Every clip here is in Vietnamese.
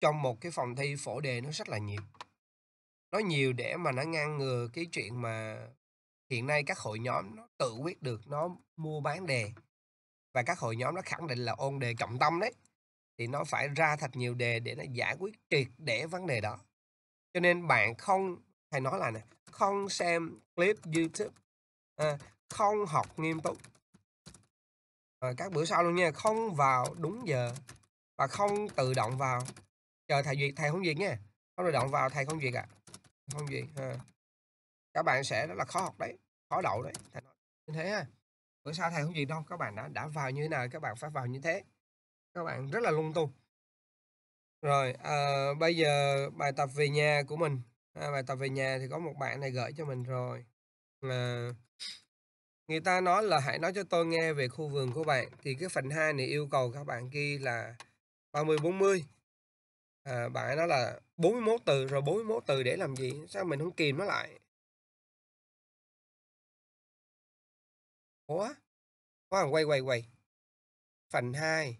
trong một cái phòng thi phổ đề nó rất là nhiều nó nhiều để mà nó ngăn ngừa cái chuyện mà hiện nay các hội nhóm nó tự quyết được nó mua bán đề và các hội nhóm nó khẳng định là ôn đề trọng tâm đấy thì nó phải ra thật nhiều đề để nó giải quyết triệt để vấn đề đó cho nên bạn không hay nói là nè không xem clip youtube à, không học nghiêm túc à, các bữa sau luôn nha không vào đúng giờ và không tự động vào chờ thầy duyệt thầy không duyệt nha không được động vào thầy không duyệt ạ à. không duyệt ha các bạn sẽ rất là khó học đấy khó đậu đấy thầy nói như thế ha bữa sau thầy không duyệt đâu các bạn đã đã vào như thế nào các bạn phải vào như thế các bạn rất là lung tung rồi à, bây giờ bài tập về nhà của mình à, bài tập về nhà thì có một bạn này gửi cho mình rồi à, người ta nói là hãy nói cho tôi nghe về khu vườn của bạn thì cái phần 2 này yêu cầu các bạn ghi là 30 40 à, bạn nói là 41 từ rồi 41 từ để làm gì sao mình không kìm nó lại ủa có quay quay quay phần 2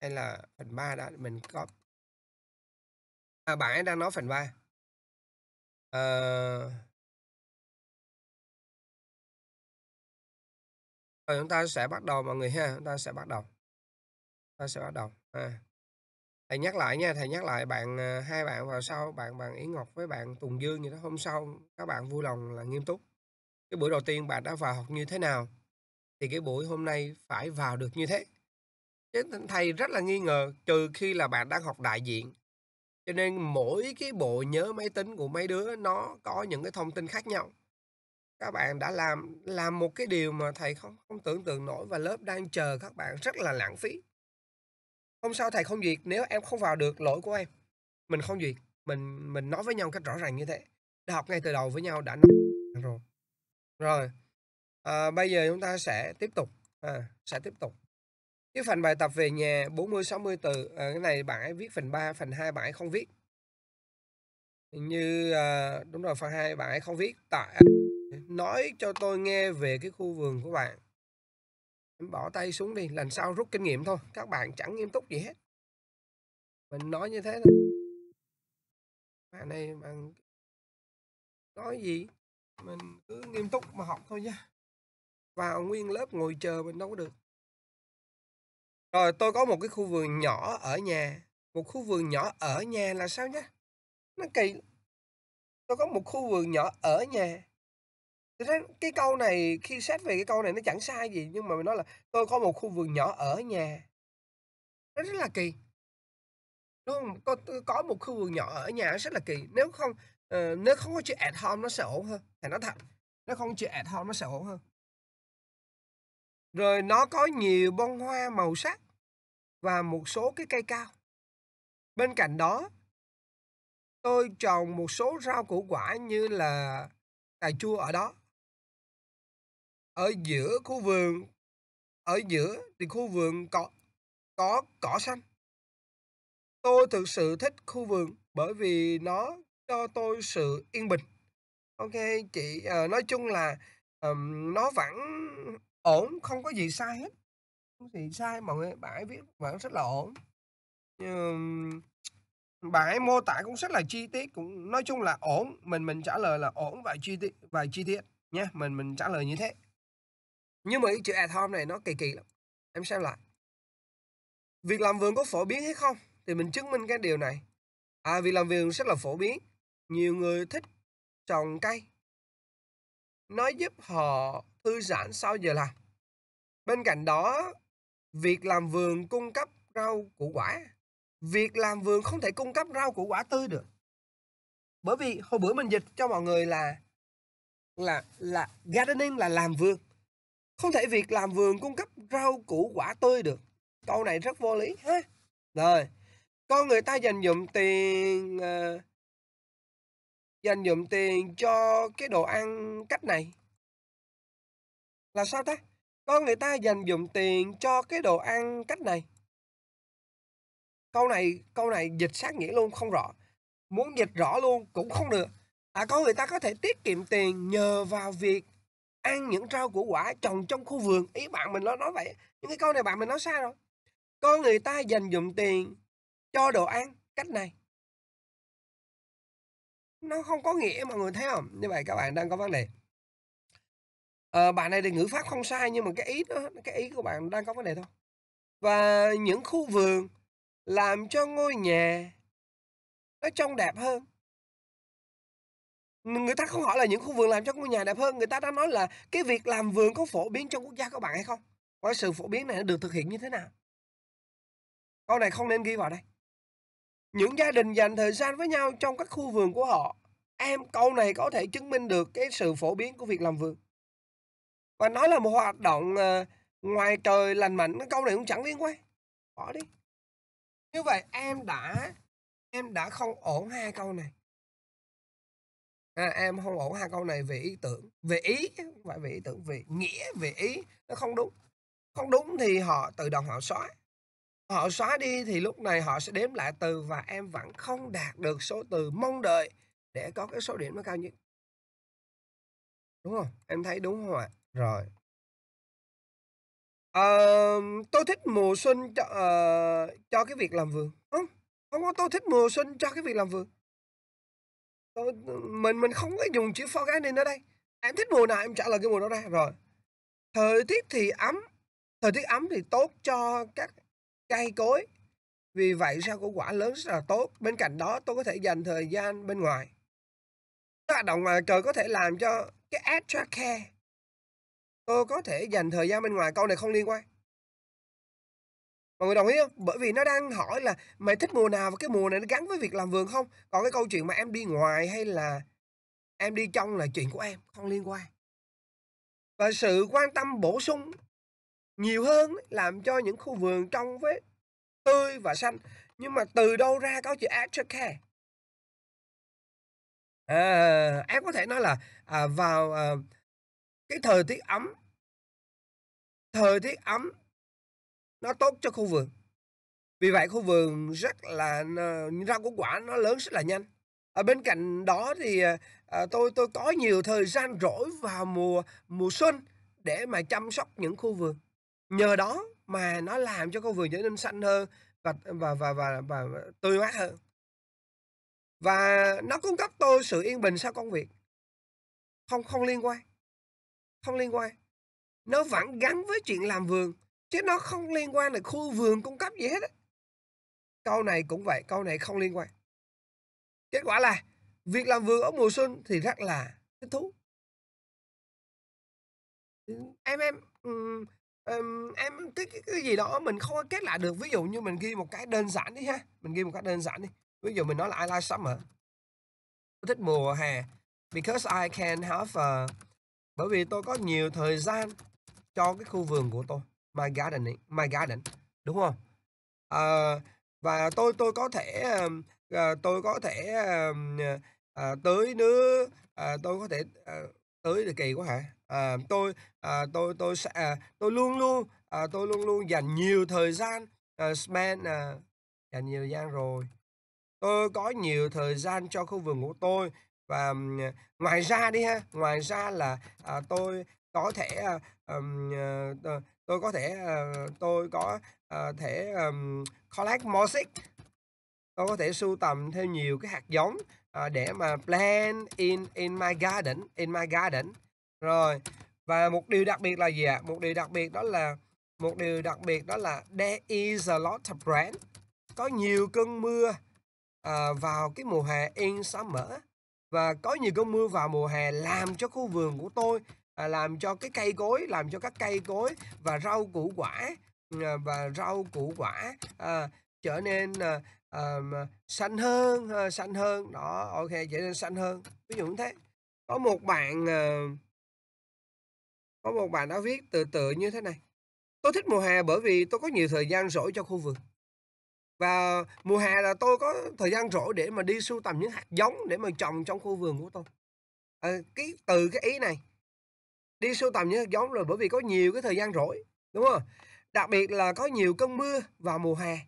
hay là phần 3 đã mình có à, bạn ấy đang nói phần 3 à... Ờ. rồi chúng ta sẽ bắt đầu mọi người ha chúng ta sẽ bắt đầu chúng ta sẽ bắt đầu ha à thầy nhắc lại nha thầy nhắc lại bạn ờ, hai bạn vào sau bạn bạn Yến Ngọc với bạn Tùng Dương như đó hôm sau các bạn vui lòng là nghiêm túc cái buổi đầu tiên bạn đã vào học như thế nào thì cái buổi hôm nay phải vào được như thế chứ thầy rất là nghi ngờ trừ khi là bạn đang học đại diện cho nên mỗi cái bộ nhớ máy tính của mấy đứa nó có những cái thông tin khác nhau các bạn đã làm làm một cái điều mà thầy không không tưởng tượng nổi và lớp đang chờ các bạn rất là lãng phí không sao thầy không duyệt nếu em không vào được lỗi của em. Mình không duyệt, mình mình nói với nhau cách rõ ràng như thế. Đã học ngay từ đầu với nhau đã nói rồi. Rồi. À, bây giờ chúng ta sẽ tiếp tục à, sẽ tiếp tục. Cái phần bài tập về nhà 40 60 từ à, cái này bạn ấy viết phần 3, phần 2 bạn ấy không viết. Như à, đúng rồi phần 2 bạn ấy không viết tại nói cho tôi nghe về cái khu vườn của bạn Em bỏ tay xuống đi, lần sau rút kinh nghiệm thôi. Các bạn chẳng nghiêm túc gì hết. Mình nói như thế thôi. Bạn này bạn nói gì? Mình cứ nghiêm túc mà học thôi nha. Vào nguyên lớp ngồi chờ mình đâu có được. Rồi tôi có một cái khu vườn nhỏ ở nhà. Một khu vườn nhỏ ở nhà là sao nhá? Nó kỳ. Tôi có một khu vườn nhỏ ở nhà Thế cái câu này khi xét về cái câu này nó chẳng sai gì nhưng mà mình nói là tôi có một khu vườn nhỏ ở nhà. Nó rất là kỳ. Đúng không? Có, có một khu vườn nhỏ ở nhà nó rất là kỳ. Nếu không uh, nếu không có chữ at home nó sẽ ổn hơn. thì nó thật. nó không có chữ at home nó sẽ ổn hơn. Rồi nó có nhiều bông hoa màu sắc và một số cái cây cao. Bên cạnh đó tôi trồng một số rau củ quả như là cà chua ở đó ở giữa khu vườn ở giữa thì khu vườn có có cỏ xanh tôi thực sự thích khu vườn bởi vì nó cho tôi sự yên bình ok chị à, nói chung là um, nó vẫn ổn không có gì sai hết không gì sai mọi người bạn viết vẫn rất là ổn um, bạn mô tả cũng rất là chi tiết cũng nói chung là ổn mình mình trả lời là ổn và chi tiết và chi tiết nhé mình mình trả lời như thế nhưng mà cái chữ atom này nó kỳ kỳ lắm em xem lại việc làm vườn có phổ biến hay không thì mình chứng minh cái điều này à việc làm vườn rất là phổ biến nhiều người thích trồng cây nó giúp họ thư giãn sau giờ làm bên cạnh đó việc làm vườn cung cấp rau củ quả việc làm vườn không thể cung cấp rau củ quả tươi được bởi vì hồi bữa mình dịch cho mọi người là là là gardening là làm vườn không thể việc làm vườn cung cấp rau củ quả tươi được. Câu này rất vô lý ha. Rồi, con người ta dành dụm tiền uh, dành dụm tiền cho cái đồ ăn cách này. Là sao ta? Con người ta dành dụm tiền cho cái đồ ăn cách này. Câu này câu này dịch sát nghĩa luôn không rõ. Muốn dịch rõ luôn cũng không được. À con người ta có thể tiết kiệm tiền nhờ vào việc ăn những rau củ quả trồng trong khu vườn ý bạn mình nó nói vậy những cái câu này bạn mình nói sai rồi con người ta dành dụm tiền cho đồ ăn cách này nó không có nghĩa mọi người thấy không như vậy các bạn đang có vấn đề à, bạn này thì ngữ pháp không sai nhưng mà cái ý đó cái ý của bạn đang có vấn đề thôi và những khu vườn làm cho ngôi nhà nó trông đẹp hơn người ta không hỏi là những khu vườn làm cho ngôi nhà đẹp hơn người ta đã nói là cái việc làm vườn có phổ biến trong quốc gia các bạn hay không và sự phổ biến này được thực hiện như thế nào câu này không nên ghi vào đây những gia đình dành thời gian với nhau trong các khu vườn của họ em câu này có thể chứng minh được cái sự phổ biến của việc làm vườn và nói là một hoạt động ờ, ngoài trời lành mạnh cái câu này cũng chẳng liên quan bỏ đi như vậy em đã em đã không ổn hai câu này à, em không ổn hai câu này về ý tưởng về ý phải về ý tưởng về nghĩa về ý nó không đúng không đúng thì họ tự động họ xóa họ xóa đi thì lúc này họ sẽ đếm lại từ và em vẫn không đạt được số từ mong đợi để có cái số điểm nó cao nhất đúng không em thấy đúng không ạ rồi à, tôi thích mùa xuân cho uh, cho cái việc làm vườn không không có tôi thích mùa xuân cho cái việc làm vườn Ờ, mình mình không có dùng chữ forget nên nữa đây em thích mùa nào em trả lời cái mùa đó ra rồi thời tiết thì ấm thời tiết ấm thì tốt cho các cây cối vì vậy sao củ quả lớn rất là tốt bên cạnh đó tôi có thể dành thời gian bên ngoài các hoạt động ngoài trời có thể làm cho cái extra care tôi có thể dành thời gian bên ngoài câu này không liên quan mọi người đồng ý không bởi vì nó đang hỏi là mày thích mùa nào và cái mùa này nó gắn với việc làm vườn không còn cái câu chuyện mà em đi ngoài hay là em đi trong là chuyện của em không liên quan và sự quan tâm bổ sung nhiều hơn làm cho những khu vườn trong với tươi và xanh nhưng mà từ đâu ra có chữ aftercare à, em có thể nói là à, vào à, cái thời tiết ấm thời tiết ấm nó tốt cho khu vườn vì vậy khu vườn rất là ờ, rau củ quả nó lớn rất là nhanh ở bên cạnh đó thì à, tôi tôi có nhiều thời gian rỗi vào mùa mùa xuân để mà chăm sóc những khu vườn nhờ đó mà nó làm cho khu vườn trở nên xanh hơn và và và và, và, và tươi mát hơn và nó cung cấp tôi sự yên bình sau công việc không không liên quan không liên quan nó vẫn gắn với chuyện làm vườn chứ nó không liên quan là khu vườn cung cấp gì hết á câu này cũng vậy câu này không liên quan kết quả là việc làm vườn ở mùa xuân thì rất là thích thú ừ, em em um, em cái, cái cái gì đó mình không có kết lại được ví dụ như mình ghi một cái đơn giản đi ha mình ghi một cái đơn giản đi ví dụ mình nói là I like summer tôi thích mùa hè because I can have a, bởi vì tôi có nhiều thời gian cho cái khu vườn của tôi my gardening my garden đúng không à, và tôi tôi có thể à, tôi có thể à, tới nữa à, tôi có thể à, ờ, tới được kỳ quá hả à, tôi à, tôi tôi sẽ à, tôi luôn luôn à, tôi luôn luôn dành nhiều thời gian à, spend à, dành nhiều thời gian rồi tôi có nhiều thời gian cho khu vườn của tôi và ngoài ra đi ha ngoài ra là à, tôi có thể à, à, tôi có thể uh, tôi có uh, thể um, collect mosaic tôi có thể sưu tầm thêm nhiều cái hạt giống uh, để mà plant in in my garden in my garden rồi và một điều đặc biệt là gì ạ à? một điều đặc biệt đó là một điều đặc biệt đó là there is a lot of rain có nhiều cơn mưa uh, vào cái mùa hè in summer và có nhiều cơn mưa vào mùa hè làm cho khu vườn của tôi à, làm cho cái cây cối làm cho các cây cối và rau củ quả à, và rau củ quả à, trở nên à, à, xanh hơn à, xanh hơn đó ok trở nên xanh hơn ví dụ như thế có một bạn à, có một bạn đã viết từ từ như thế này tôi thích mùa hè bởi vì tôi có nhiều thời gian rỗi cho khu vườn và mùa hè là tôi có thời gian rỗi để mà đi sưu tầm những hạt giống để mà trồng trong khu vườn của tôi à, cái từ cái ý này đi sưu tầm những hạt giống rồi bởi vì có nhiều cái thời gian rỗi đúng không đặc biệt là có nhiều cơn mưa vào mùa hè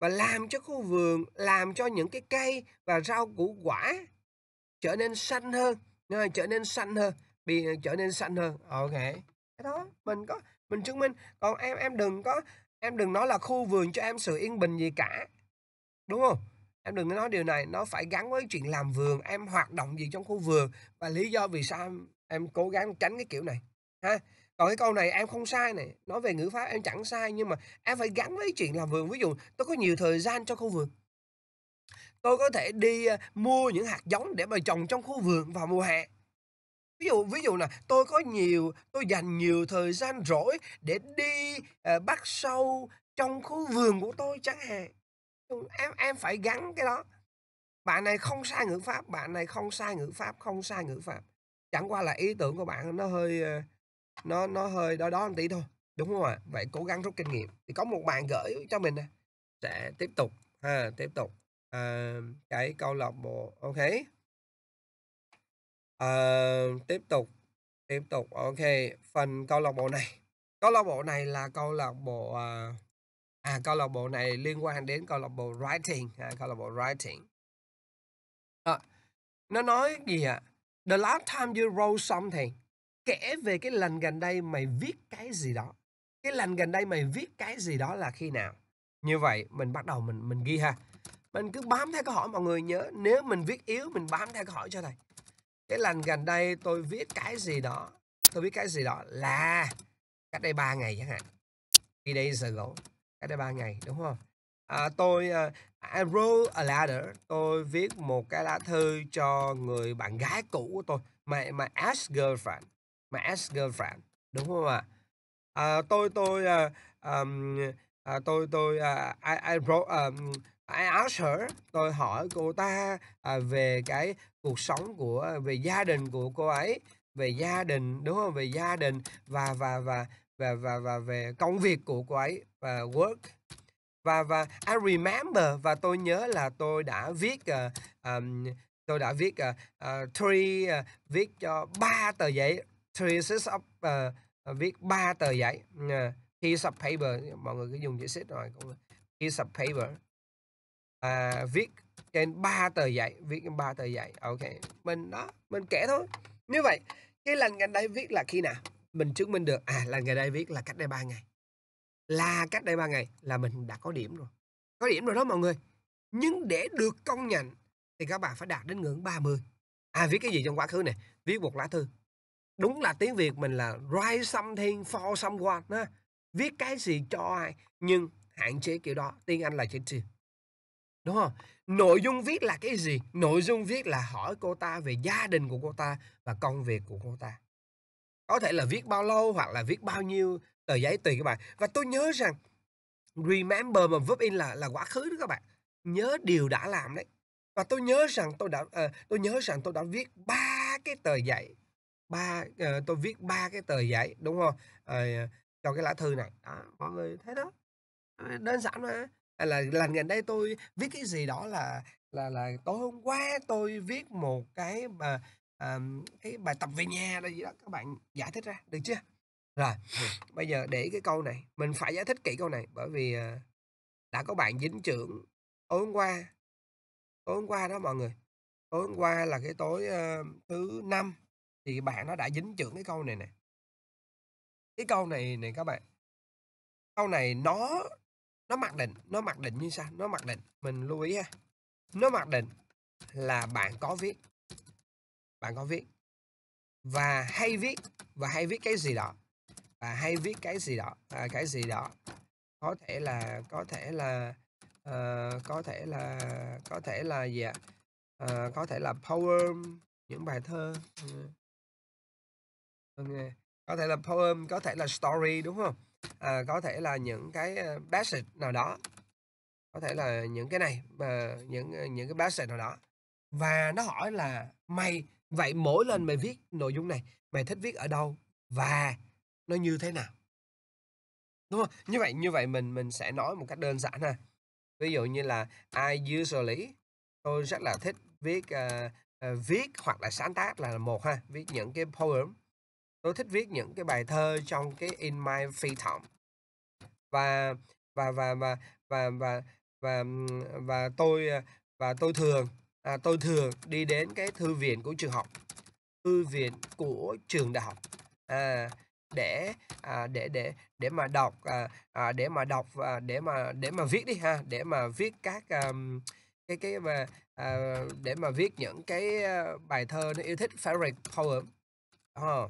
và làm cho khu vườn làm cho những cái cây và rau củ quả trở nên xanh hơn nên trở nên xanh hơn bị ờ, trở nên xanh hơn ok cái đó mình có mình chứng minh còn em em đừng có em đừng nói là khu vườn cho em sự yên bình gì cả đúng không em đừng nói điều này nó phải gắn với chuyện làm vườn em hoạt động gì trong khu vườn và lý do vì sao em em cố gắng tránh cái kiểu này ha còn cái câu này em không sai này nói về ngữ pháp em chẳng sai nhưng mà em phải gắn với chuyện làm vườn ví dụ tôi có nhiều thời gian cho khu vườn tôi có thể đi ờ, mua những hạt giống để mà trồng trong khu vườn vào mùa hè ví dụ ví dụ là tôi có nhiều tôi dành nhiều thời gian rỗi để đi uh, bắt sâu trong khu vườn của tôi chẳng hạn em em phải gắn cái đó bạn này không sai ngữ pháp bạn này không sai ngữ pháp không sai ngữ pháp chẳng qua là ý tưởng của bạn nó hơi ờ, nó nó hơi đó đó một tí thôi đúng không ạ vậy cố gắng rút kinh nghiệm thì có một bạn gửi cho mình sẽ tiếp tục ha tiếp tục à, cái câu lạc bộ ok à, tiếp tục tiếp tục ok phần câu lạc bộ này câu lạc bộ này là câu lạc bộ à, à câu lạc bộ này liên quan đến câu lạc bộ writing à, câu lạc bộ writing à, nó nói gì ạ à? The last time you wrote something. Kể về cái lần gần đây mày viết cái gì đó. Cái lần gần đây mày viết cái gì đó là khi nào? Như vậy mình bắt đầu mình mình ghi ha. Mình cứ bám theo câu hỏi mọi người nhớ. Nếu mình viết yếu mình bám theo câu hỏi cho thầy. Cái lần gần đây tôi viết cái gì đó. Tôi viết cái gì đó là cách đây 3 ngày chẳng hạn. Khi đây giờ gỗ. Cách đây 3 ngày đúng không? À, tôi à, I wrote a letter. Tôi viết một cái lá thư cho người bạn gái cũ của tôi. My, my ex-girlfriend. My ex-girlfriend. Đúng không ạ? À, tôi tôi uh, um, uh, tôi tôi uh, I, I wrote um, I asked her. Tôi hỏi cô ta uh, về cái cuộc sống của về gia đình của cô ấy, về gia đình đúng không? Về gia đình và và và và và và, và về công việc của cô ấy và work và và I remember và tôi nhớ là tôi đã viết uh, um, tôi đã viết uh, uh, three uh, viết cho ba tờ giấy three sheets of uh, viết ba tờ giấy uh, piece of paper mọi người cứ dùng chữ sheet rồi cũng piece of paper uh, viết trên ba tờ giấy viết trên ba tờ giấy ok mình đó mình kể thôi như vậy cái lần gần đây viết là khi nào mình chứng minh được à lần gần đây viết là cách đây ba ngày là cách đây ba ngày là mình đã có điểm rồi. Có điểm rồi đó mọi người. Nhưng để được công nhận thì các bạn phải đạt đến ngưỡng 30. À viết cái gì trong quá khứ này? Viết một lá thư. Đúng là tiếng Việt mình là write something for someone. Ha. Viết cái gì cho ai. Nhưng hạn chế kiểu đó. Tiếng Anh là chữ gì? Đúng không? Nội dung viết là cái gì? Nội dung viết là hỏi cô ta về gia đình của cô ta và công việc của cô ta. Có thể là viết bao lâu hoặc là viết bao nhiêu tờ giấy tùy các bạn và tôi nhớ rằng remember mà verb in là là quá khứ đó các bạn nhớ điều đã làm đấy và tôi nhớ rằng tôi đã uh, tôi nhớ rằng tôi đã viết ba cái tờ giấy ba uh, tôi viết ba cái tờ giấy đúng không uh, cho cái lá thư này đó, mọi người thấy đó đơn giản mà hay là lần gần đây tôi viết cái gì đó là là là tối hôm qua tôi viết một cái mà um, cái bài tập về nhà là gì đó các bạn giải thích ra được chưa rồi, bây giờ để cái câu này, mình phải giải thích kỹ câu này bởi vì ờ, đã có bạn dính trưởng tối hôm qua. Tối hôm qua đó mọi người. Tối hôm qua là cái tối ờ, thứ năm thì bạn nó đã dính trưởng cái câu này nè. Cái câu này này các bạn. Câu này nó nó mặc định, nó mặc định như sao? Nó mặc định, mình lưu ý ha. Nó mặc định là bạn có viết. Bạn có viết và hay viết và hay viết cái gì đó và hay viết cái gì đó à, cái gì đó có thể là có thể là uh, có thể là có thể là gì ạ uh, có thể là poem những bài thơ ừ. okay. có thể là poem có thể là story đúng không à, có thể là những cái passage nào đó có thể là những cái này mà những những cái passage nào đó và nó hỏi là mày vậy mỗi lần mày viết nội dung này mày thích viết ở đâu và nó như thế nào đúng không như vậy như vậy mình mình sẽ nói một cách đơn giản ha ví dụ như là I usually tôi rất là thích viết uh, uh, viết hoặc là sáng tác là một ha viết những cái poem tôi thích viết những cái bài thơ trong cái in my free time và và và và và và và và tôi ờ, và tôi thường à, tôi thường đi đến cái thư viện của trường học thư viện của trường đại học à, để à, để để để mà đọc à, à, để mà đọc và để mà để mà viết đi ha để mà viết các um, cái cái mà à, để mà viết những cái ờ, bài thơ nó yêu thích Frederick poem oh, ờ,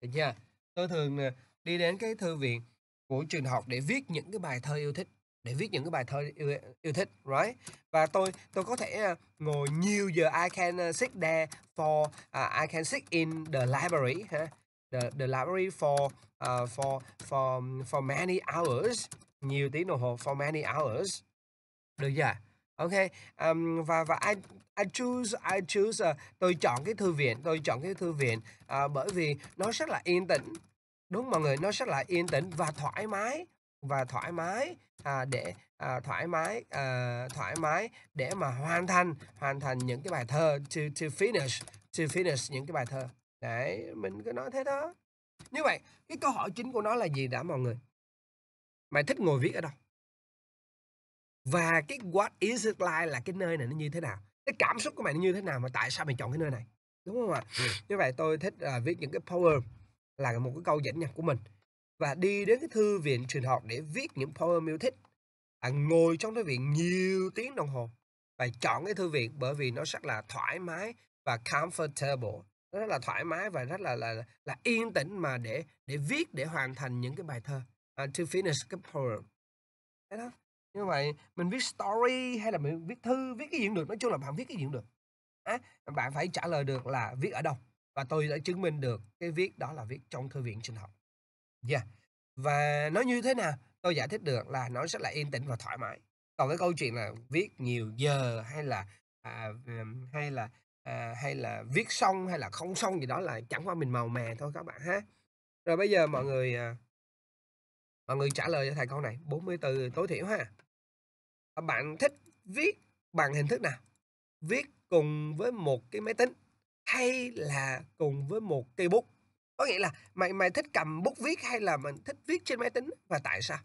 được chưa tôi thường ờ, đi đến cái thư viện của trường học để viết những cái bài thơ yêu thích để viết những cái bài thơ yêu, yêu thích right và tôi tôi có thể ngồi nhiều giờ I can sit there for uh, I can sit in the library ha huh? the, the library for uh, for for for many hours nhiều tiếng đồng hồ for many hours được chưa ok um, và và I I choose I choose uh, tôi chọn cái thư viện tôi chọn cái thư viện uh, bởi vì nó rất là yên tĩnh đúng mọi người nó rất là yên tĩnh và thoải mái và thoải mái à, để à, thoải mái à, thoải mái để mà hoàn thành hoàn thành những cái bài thơ to to finish to finish những cái bài thơ đấy mình cứ nói thế đó như vậy cái câu hỏi chính của nó là gì đã mọi người mày thích ngồi viết ở đâu và cái what is it like là cái nơi này nó như thế nào cái cảm xúc của mày nó như thế nào mà tại sao mày chọn cái nơi này đúng không ạ ừ. như vậy tôi thích uh, viết những cái poem là một cái câu dẫn nhạc của mình và đi đến cái thư viện trường học để viết những poem yêu thích à, ngồi trong thư viện nhiều tiếng đồng hồ và chọn cái thư viện bởi vì nó rất là thoải mái và comfortable nó rất là thoải mái và rất là là là yên tĩnh mà để để viết để hoàn thành những cái bài thơ uh, to finish cái poem thế đó như vậy mình viết story hay là mình viết thư viết cái gì cũng được nói chung là bạn viết cái gì cũng được à, bạn phải trả lời được là viết ở đâu và tôi đã chứng minh được cái viết đó là viết trong thư viện sinh học yeah. và nó như thế nào tôi giải thích được là nó rất là yên tĩnh và thoải mái còn cái câu chuyện là viết nhiều giờ hay là à, hay là à, hay là viết xong hay là không xong gì đó là chẳng qua mình màu mè thôi các bạn ha rồi bây giờ mọi người à, mọi người trả lời cho thầy câu này 40 từ tối thiểu ha à, bạn thích viết bằng hình thức nào viết cùng với một cái máy tính hay là cùng với một cây bút có nghĩa là mày mày thích cầm bút viết hay là mình thích viết trên máy tính và tại sao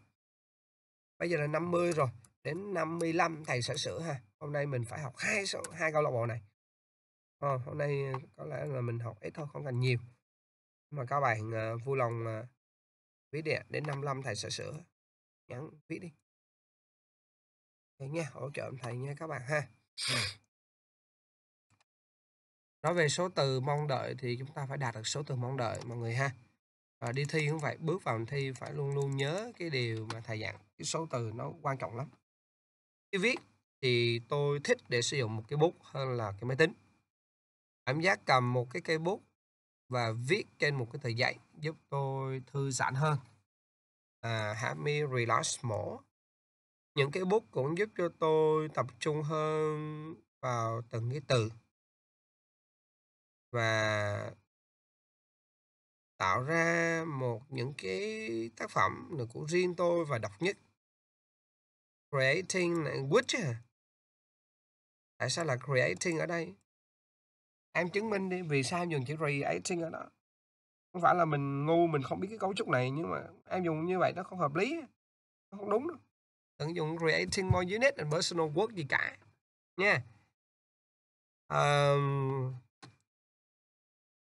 bây giờ là 50 rồi đến 55 thầy sẽ sửa ha hôm nay mình phải học hai hai câu lạc bộ này Ờ, hôm nay ờ, có lẽ là mình học ít thôi, không cần nhiều. Mà các bạn à, vui lòng à, viết địa đến 55 thầy sẽ sửa. Nhắn viết đi. Thế nha, hỗ trợ thầy nha các bạn ha. Nói về số từ mong đợi thì chúng ta phải đạt được số từ mong đợi mọi người ha. À, đi thi cũng vậy, bước vào thi phải luôn luôn nhớ cái điều mà thầy dặn. Cái số từ nó quan trọng lắm. cái viết thì tôi thích để sử dụng một cái bút hơn là cái máy tính cảm giác cầm một cái cây bút và viết trên một cái tờ giấy giúp tôi thư giãn hơn à, help me relax more những cái bút cũng giúp cho tôi tập trung hơn vào từng cái từ và tạo ra một những cái tác phẩm của riêng tôi và độc nhất creating language tại sao là creating ở đây em chứng minh đi vì sao dùng chữ rì ấy ở đó không phải là mình ngu mình không biết cái cấu trúc này nhưng mà em dùng như vậy nó không hợp lý nó không đúng đâu đừng dùng creating more unit and personal work gì cả nha um,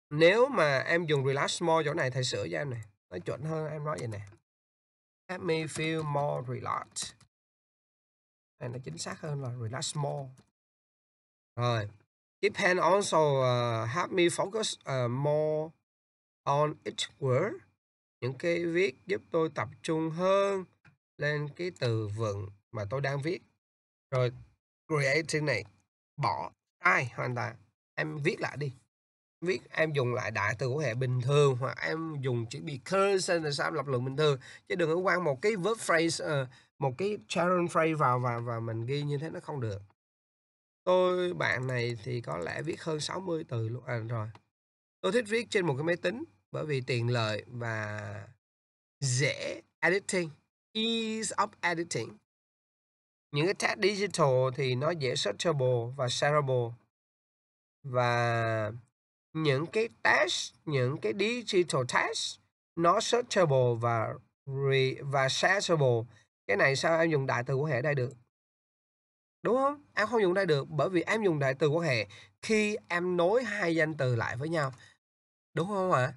nếu mà em dùng relax more chỗ này thầy sửa cho em này nói chuẩn hơn em nói vậy nè let me feel more relaxed này nó chính xác hơn là relax more rồi It can also uh, help me focus uh, more on each word. Những cái viết giúp tôi tập trung hơn lên cái từ vựng mà tôi đang viết. Rồi create này bỏ ai hoàn toàn em viết lại đi viết em dùng lại đại từ của hệ bình thường hoặc em dùng chữ because là sao em lập luận bình thường chứ đừng có quăng một cái verb phrase ờ, một cái challenge phrase vào và và mình ghi như thế nó không được tôi bạn này thì có lẽ viết hơn 60 từ luôn à rồi tôi thích viết trên một cái máy tính bởi vì tiện lợi và dễ editing ease of editing những cái tag digital thì nó dễ searchable và shareable và những cái tag những cái digital tag nó searchable và re, và searchable cái này sao em dùng đại từ của hệ đây được đúng không em không dùng đây được bởi vì em dùng đại từ quan hệ khi em nối hai danh từ lại với nhau đúng không ạ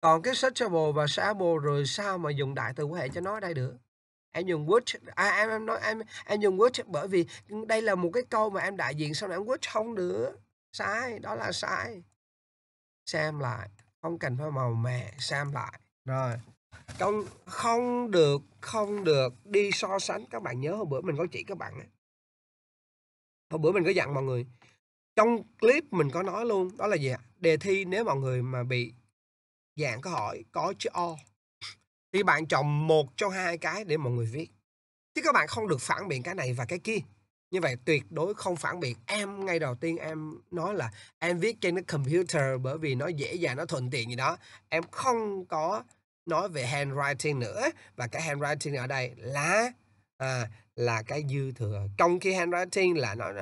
còn cái searchable và searchable rồi sao mà dùng đại từ quan hệ cho nó đây được em dùng which à, em em nói em em dùng which bởi vì đây là một cái câu mà em đại diện sau này em which không được sai đó là sai xem lại không cần phải màu mè xem lại rồi không không được không được đi so sánh các bạn nhớ hôm bữa mình có chỉ các bạn ấy hôm bữa mình có dặn mọi người trong clip mình có nói luôn đó là gì ạ đề thi nếu mọi người mà bị dạng câu hỏi có chữ o thì bạn chọn một trong hai cái để mọi người viết chứ các bạn không được phản biện cái này và cái kia như vậy tuyệt đối không phản biện em ngay đầu tiên em nói là em viết trên cái computer bởi vì nó dễ dàng nó thuận tiện gì đó em không có nói về handwriting nữa và cái handwriting ở đây là à, là cái dư thừa trong khi handwriting là nó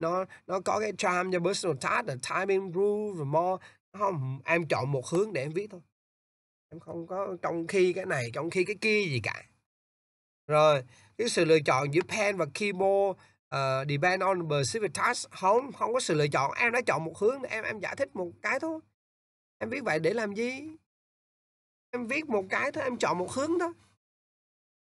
nó nó có cái charm cho personal touch là timing groove và more không em chọn một hướng để em viết thôi em không có trong khi cái này trong khi cái kia gì cả rồi cái sự lựa chọn giữa pen và keyboard uh, depend on specific task không không có sự lựa chọn em đã chọn một hướng em em giải thích một cái thôi em viết vậy để làm gì em viết một cái thôi em chọn một hướng thôi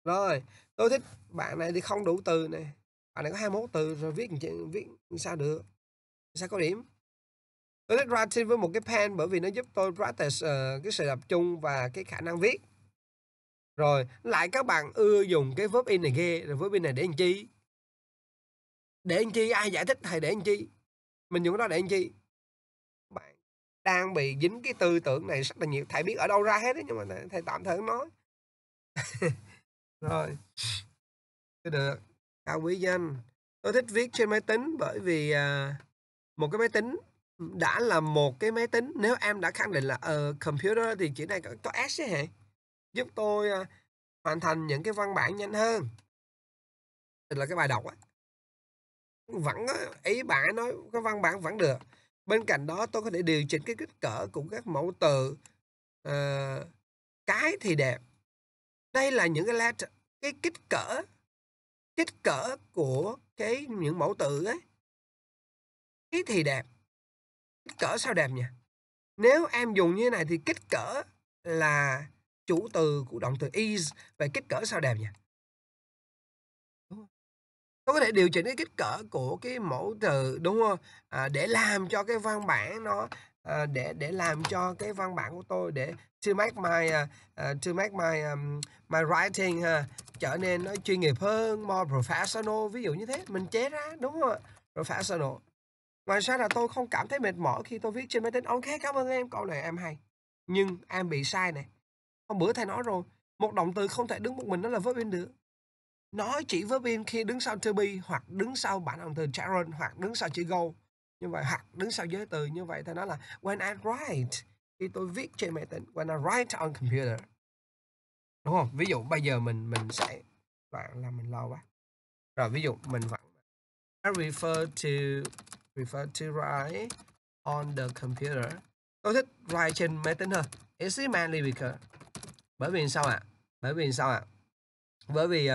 rồi, tôi thích bạn này thì không đủ từ này. Bạn này có 21 từ rồi viết viết sao được? Sao có điểm? Tôi thích writing với một cái pen bởi vì nó giúp tôi practice uh, ờ, cái sự tập trung và cái khả năng viết. Rồi, lại các bạn ưa dùng cái verb in này ghê, rồi verb in này để anh chi? Để anh chi? Ai giải thích thầy để anh chi? Mình dùng cái đó để anh chi? Bạn đang bị dính cái tư tưởng này rất là nhiều. Thầy biết ở đâu ra hết đấy, nhưng mà thầy tạm thời nói. rồi cứ được cao quý danh tôi thích viết trên máy tính bởi vì à, một cái máy tính đã là một cái máy tính nếu em đã khẳng định là ờ uh, computer thì chỉ này có, có s ấy hả giúp tôi uh, hoàn thành những cái văn bản nhanh hơn thì là cái bài đọc á vẫn ý bạn nói cái văn bản vẫn được bên cạnh đó tôi có thể điều chỉnh cái kích cỡ của các mẫu từ uh, cái thì đẹp đây là những cái lat cái kích cỡ kích cỡ của cái những mẫu tự ấy thế thì đẹp kích cỡ sao đẹp nhỉ nếu em dùng như thế này thì kích cỡ là chủ từ của động từ is vậy kích cỡ sao đẹp nhỉ nó có thể điều chỉnh cái kích cỡ của cái mẫu từ đúng không à, để làm cho cái văn bản nó Ờ, để để làm cho cái văn bản của tôi để to make my uh, uh, to make my um, my writing uh, trở nên nó chuyên nghiệp hơn more professional ví dụ như thế mình chế ra đúng không ạ professional ngoài ra là tôi không cảm thấy mệt mỏi khi tôi viết trên máy tính ok cảm ơn em câu này em hay nhưng em bị sai này hôm bữa thầy nói rồi một động từ không thể đứng một mình nó là verb in được nó chỉ verb in khi đứng sau to be hoặc đứng sau bản động từ charon hoặc đứng sau chữ go như vậy hoặc đứng sau giới từ như vậy ta nói là when I write khi tôi viết trên máy tính when I write on computer đúng không ví dụ bây giờ mình mình sẽ bạn là mình lo quá rồi ví dụ mình vẫn I refer to refer to write on the computer tôi thích write trên máy tính hơn is mainly because bởi vì sao ạ à? bởi vì sao ạ à? bởi vì uh,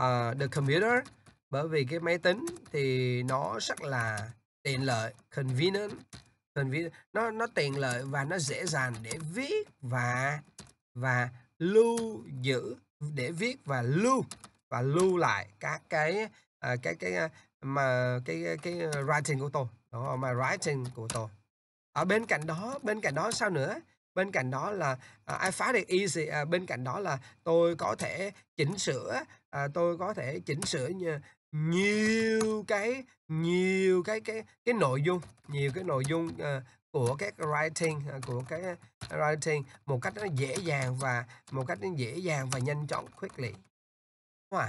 uh, the computer bởi vì cái máy tính thì nó rất là tiện lợi convenient convenient nó nó tiện lợi và nó dễ dàng để viết và và lưu giữ để viết và lưu và lưu lại các cái à, cái cái à, mà cái, cái cái writing của tôi đó mà writing của tôi ở bên cạnh đó bên cạnh đó sao nữa bên cạnh đó là uh, I find it easy uh, bên cạnh đó là tôi có thể chỉnh sửa uh, tôi có thể chỉnh sửa như, nhiều cái nhiều cái cái cái nội dung nhiều cái nội dung uh, của các writing uh, của cái ờ, writing một cách nó dễ dàng và một cách nó dễ dàng và nhanh chóng quickly đúng không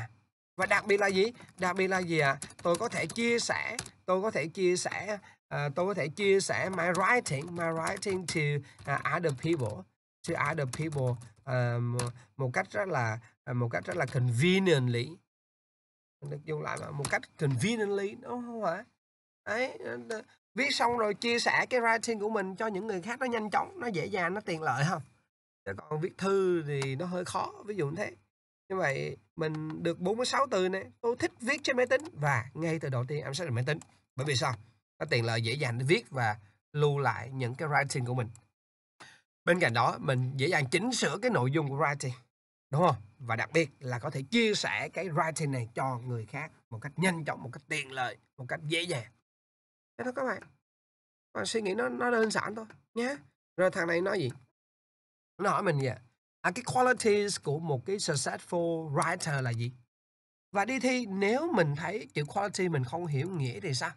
và đặc biệt là gì đặc biệt là gì ạ à? tôi có thể chia sẻ tôi có thể chia sẻ uh, tôi có thể chia sẻ my writing my writing to uh, other people to other people uh, một cách rất là một cách rất là conveniently được dùng lại mà một cách conveniently đúng không hả? ấy ờ, viết xong rồi chia sẻ cái writing của mình cho những người khác nó nhanh chóng nó dễ dàng nó tiện lợi không Chứ còn viết thư thì nó hơi khó ví dụ như thế như vậy mình được 46 từ này tôi thích viết trên máy tính và ngay từ đầu tiên em sẽ là máy tính bởi vì sao nó tiện lợi dễ dàng để viết và lưu lại những cái writing của mình bên cạnh đó mình dễ dàng chỉnh sửa cái nội dung của writing đúng không và đặc biệt là có thể chia sẻ cái writing này cho người khác một cách nhanh chóng một cách tiện lợi một cách dễ dàng thế đó các bạn bạn suy nghĩ nó nó đơn giản thôi nhé rồi thằng này nói gì nó hỏi mình gì à? à cái qualities của một cái successful writer là gì và đi thi nếu mình thấy chữ quality mình không hiểu nghĩa thì sao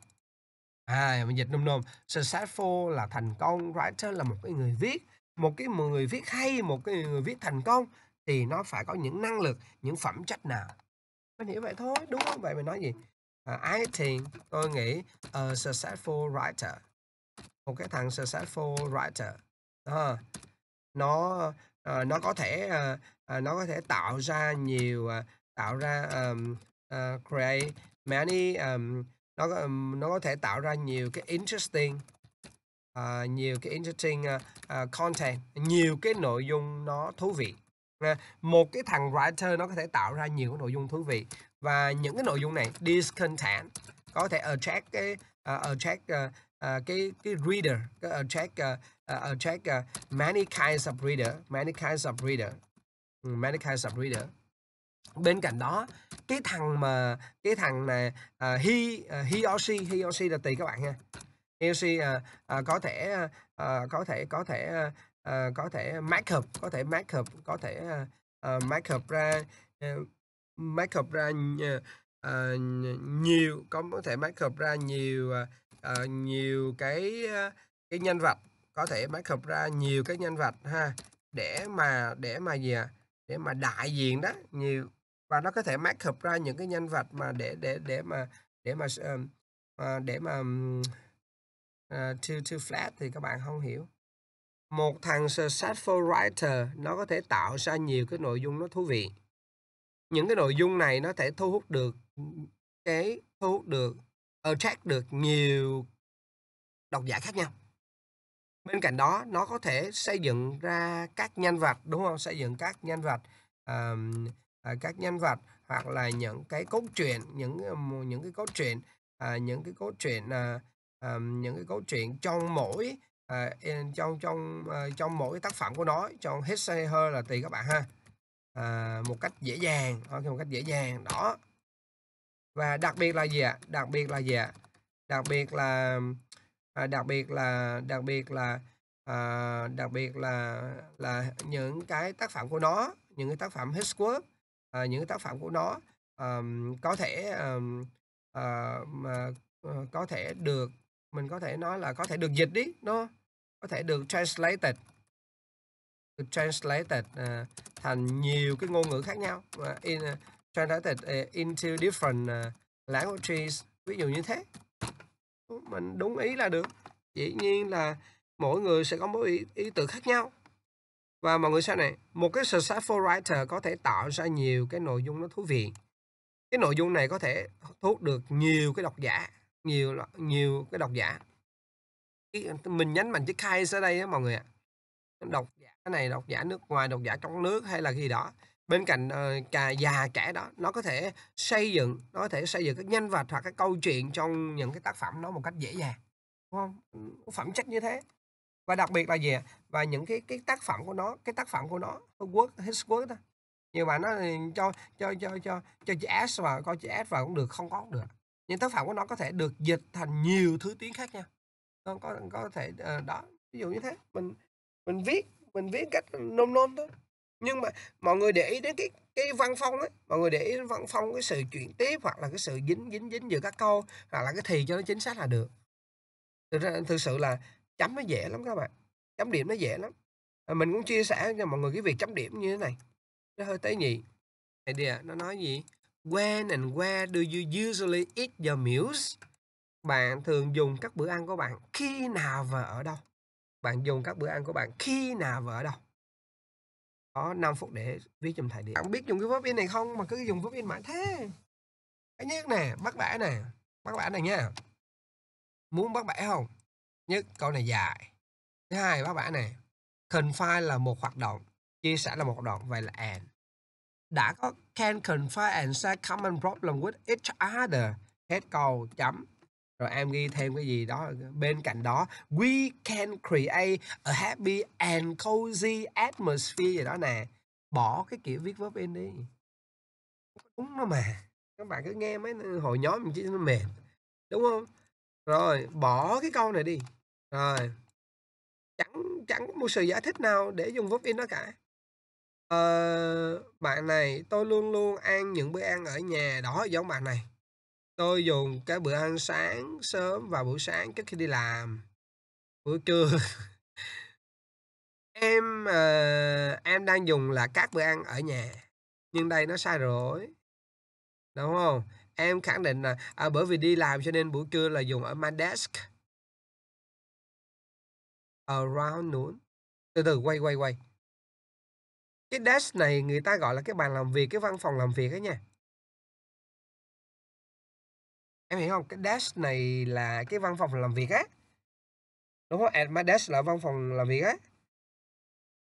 à mình dịch nôm nôm successful là thành công writer là một cái người viết một cái người viết hay một cái người viết thành công thì nó phải có những năng lực những phẩm chất nào mình hiểu vậy thôi đúng không vậy mình nói gì à, I think tôi nghĩ a ờ, successful writer một cái thằng successful writer à, nó à, nó có thể à, à, nó có thể tạo ra nhiều à, tạo ra um, uh, create many um, nó um, nó có thể tạo ra nhiều cái interesting uh, nhiều cái interesting uh, uh, content nhiều cái nội dung nó thú vị một cái thằng writer nó có thể tạo ra nhiều cái nội dung thú vị và những cái nội dung này this có thể attract cái uh, attract uh, uh, cái cái reader cái attract uh, uh, attract uh, many kinds of reader many kinds of reader ừ, many kinds of reader bên cạnh đó cái thằng mà cái thằng này uh, he uh, he or she he or she là tùy các bạn nha he or she uh, uh, có thể uh, có thể có thể uh, à, có thể mark up có thể mark up có thể à, mark up ra ờ, mark up ra à, nhiều có thể mark up ra nhiều à, nhiều cái cái nhân vật có thể mark up ra nhiều cái nhân vật ha để mà để mà gì à? để mà đại diện đó nhiều và nó có thể mark up ra những cái nhân vật mà để để để mà để mà uh, để mà uh, to to flat thì các bạn không hiểu một thằng successful writer nó có thể tạo ra nhiều cái nội dung nó thú vị những cái nội dung này nó thể thu hút được cái thu hút được attract được nhiều độc giả khác nhau bên cạnh đó nó có thể xây dựng ra các nhân vật đúng không xây dựng các nhân vật um, các nhân vật hoặc là những cái cốt truyện những ờ, những cái cốt truyện uh, những cái cốt truyện uh, um, những cái cốt truyện trong mỗi à, trong trong ờ, trong mỗi tác phẩm của nó trong hết say hơi là tùy các bạn ha à, một cách dễ dàng ok một cách dễ dàng đó và đặc biệt là gì ạ đặc biệt là gì ạ đặc biệt là à, đặc biệt là đặc biệt là à, đặc biệt là là những cái tác phẩm của nó những cái tác phẩm hit à, những cái tác phẩm của nó um, có thể um, uh, mà uh, có thể được mình có thể nói là có thể được dịch đi nó có thể được translated được translated uh, thành nhiều cái ngôn ngữ khác nhau và in uh, translated uh, into different uh, languages ví dụ như thế mình đúng ý là được dĩ nhiên là mỗi người sẽ có mỗi ý, ý tưởng khác nhau và mọi người sau này một cái successful writer có thể tạo ra nhiều cái nội dung nó thú vị cái nội dung này có thể thu hút được nhiều cái độc giả nhiều nhiều cái độc giả mình nhấn mạnh chữ khai ở đây đó mọi người ạ độc giả này độc giả nước ngoài độc giả trong nước hay là khi đó bên cạnh uh, ờ, cả già trẻ đó nó có thể xây dựng nó có thể xây dựng các nhân vật hoặc các câu chuyện trong những cái tác phẩm nó một cách dễ dàng đúng không phẩm chất như thế và đặc biệt là gì và những cái cái tác phẩm của nó cái tác phẩm của nó quốc his quốc đó nhiều bạn nó ờ, cho cho cho cho cho chữ s vào coi chữ s vào cũng được không có cũng được nhưng tác phẩm của nó có thể được dịch thành nhiều thứ tiếng khác nhau nó có có thể ờ, đó ví dụ như thế mình mình viết mình viết cách nôm nôm thôi nhưng mà mọi người để ý đến cái cái văn phong ấy mọi người để ý đến văn phong cái sự chuyển tiếp hoặc là cái sự dính dính dính giữa các câu hoặc là cái thì cho nó chính xác là được thực ra thực sự là chấm nó dễ lắm các bạn chấm điểm nó dễ lắm à, mình cũng chia sẻ cho mọi người cái việc chấm điểm như thế này nó hơi tế nhị thì nó nói gì when and where do you usually eat your meals bạn thường dùng các bữa ăn của bạn khi nào và ở đâu bạn dùng các bữa ăn của bạn khi nào và ở đâu có 5 phút để viết dùm thầy đi bạn biết dùng cái vấp in này không mà cứ dùng vấp in mãi thế cái nhất nè bắt bẻ nè bắt bẻ này nha muốn bắt bẻ không nhất câu này dài thứ hai bắt bẻ này confine là một hoạt động chia sẻ là một hoạt động vậy là and đã có can confine and share common problem with each other hết câu chấm rồi em ghi thêm cái gì đó bên cạnh đó we can create a happy and cozy atmosphere gì đó nè bỏ cái kiểu viết verb in đi đúng đó mà các bạn cứ nghe mấy hồi nhóm mình chỉ nó mệt đúng không rồi bỏ cái câu này đi rồi chẳng chẳng có một sự giải thích nào để dùng verb in đó cả ờ, bạn này tôi luôn luôn ăn những bữa ăn ở nhà đó giống bạn này tôi dùng cái bữa ăn sáng sớm và buổi sáng trước khi đi làm buổi trưa em uh, em đang dùng là các bữa ăn ở nhà nhưng đây nó sai rồi đúng không em khẳng định là à, bởi vì đi làm cho nên buổi trưa là dùng ở my desk around noon từ từ quay quay quay cái desk này người ta gọi là cái bàn làm việc cái văn phòng làm việc ấy nha em hiểu không cái desk này là cái văn phòng làm việc á đúng không at à, my desk là văn phòng làm việc á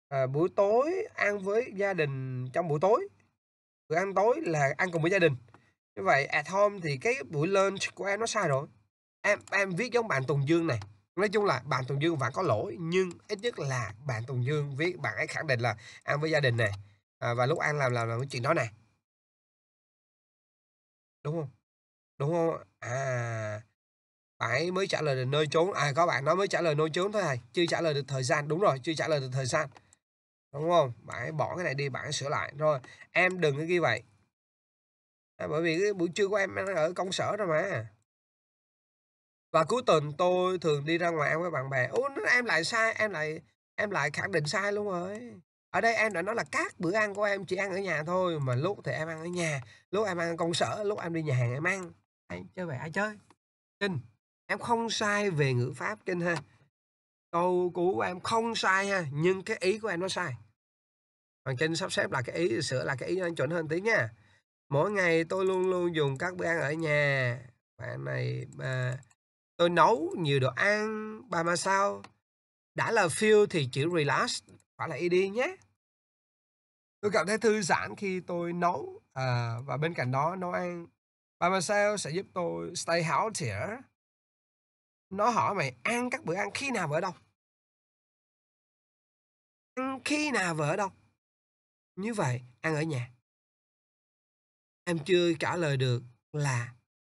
à, buổi tối ăn với gia đình trong buổi tối bữa ăn tối là ăn cùng với gia đình như vậy at home thì cái buổi lunch của em nó sai rồi em em viết giống bạn Tùng Dương này nói chung là bạn Tùng Dương vẫn có lỗi nhưng ít nhất là bạn Tùng Dương viết bạn ấy khẳng định là ăn với gia đình này à, và lúc ăn làm làm làm cái chuyện đó này đúng không đúng không à bạn ấy mới trả lời được nơi trốn à có bạn nó mới trả lời nơi trốn thôi thầy chưa trả lời được thời gian đúng rồi chưa trả lời được thời gian đúng không bạn ấy bỏ cái này đi bạn ấy sửa lại rồi em đừng có ghi vậy à, bởi vì cái buổi trưa của em đang ở công sở rồi mà và cuối tuần tôi thường đi ra ngoài ăn với bạn bè ú em lại sai em lại em lại khẳng định sai luôn rồi ở đây em đã nói là các bữa ăn của em chỉ ăn ở nhà thôi mà lúc thì em ăn ở nhà lúc em ăn công sở lúc em đi nhà hàng em ăn ai chơi vậy ai chơi trinh em không sai về ngữ pháp trinh ha câu cú của em không sai ha nhưng cái ý của em nó sai còn trinh sắp xếp là cái ý sửa là cái ý anh chuẩn hơn tí nha mỗi ngày tôi luôn luôn dùng các bữa ăn ở nhà bạn này mà tôi nấu nhiều đồ ăn bà mà sao đã là feel thì chữ relax phải là ed nhé tôi cảm thấy thư giãn khi tôi nấu à, và bên cạnh đó nấu ăn sao sẽ giúp tôi stay healthier. Nó hỏi mày ăn các bữa ăn khi nào vỡ đâu? Ăn khi nào vỡ đâu? Như vậy, ăn ở nhà. Em chưa trả lời được là